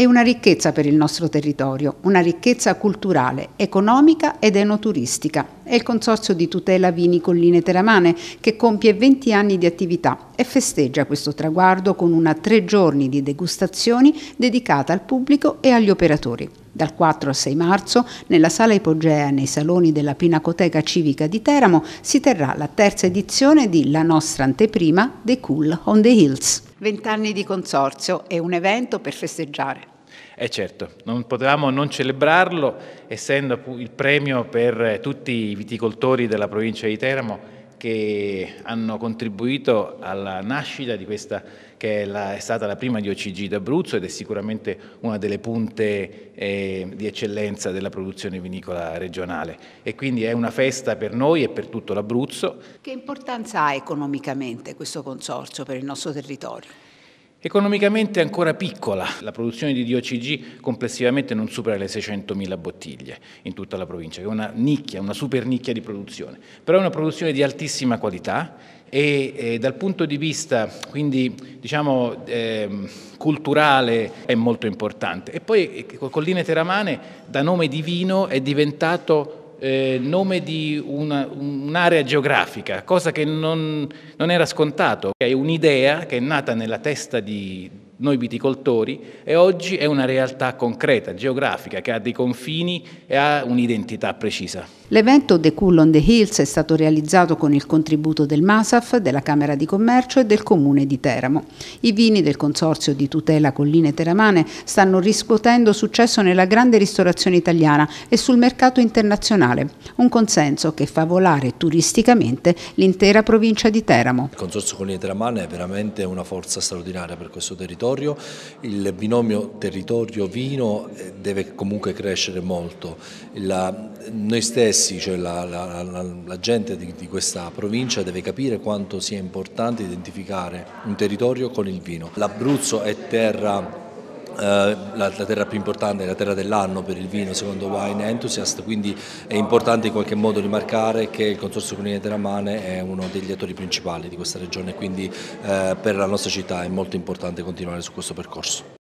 è una ricchezza per il nostro territorio, una ricchezza culturale, economica ed enoturistica. È il Consorzio di tutela vini Colline Teramane che compie 20 anni di attività e festeggia questo traguardo con una tre giorni di degustazioni dedicata al pubblico e agli operatori. Dal 4 al 6 marzo, nella sala ipogea nei saloni della Pinacoteca Civica di Teramo, si terrà la terza edizione di La nostra anteprima The Cool on the Hills. Vent'anni di consorzio e un evento per festeggiare. E eh, certo, non potevamo non celebrarlo, essendo il premio per tutti i viticoltori della provincia di Teramo che hanno contribuito alla nascita di questa che è, la, è stata la prima di OCG d'Abruzzo ed è sicuramente una delle punte eh, di eccellenza della produzione vinicola regionale e quindi è una festa per noi e per tutto l'Abruzzo. Che importanza ha economicamente questo consorzio per il nostro territorio? Economicamente è ancora piccola, la produzione di DOCG complessivamente non supera le 600.000 bottiglie in tutta la provincia, che è una nicchia, una super nicchia di produzione, però è una produzione di altissima qualità e eh, dal punto di vista quindi diciamo eh, culturale è molto importante. E poi eh, Colline Teramane da nome di vino è diventato eh, nome di una, un'area geografica, cosa che non, non era scontato. È un'idea che è nata nella testa di noi viticoltori e oggi è una realtà concreta, geografica, che ha dei confini e ha un'identità precisa. L'evento The Cool on the Hills è stato realizzato con il contributo del MASAF, della Camera di Commercio e del Comune di Teramo. I vini del Consorzio di tutela Colline Teramane stanno riscuotendo successo nella grande ristorazione italiana e sul mercato internazionale, un consenso che fa volare turisticamente l'intera provincia di Teramo. Il Consorzio Colline Teramane è veramente una forza straordinaria per questo territorio, il binomio territorio-vino eh, deve comunque crescere molto. La, noi stessi stessi, cioè la, la, la, la gente di, di, questa provincia deve capire quanto sia importante identificare un territorio con il vino. L'Abruzzo è terra eh, la, terra più importante, la terra dell'anno per il vino secondo Wine Enthusiast, quindi è importante in qualche modo rimarcare che il Consorzio Comunale Teramane è uno degli attori principali di questa regione, quindi eh, per la nostra città è molto importante continuare su questo percorso.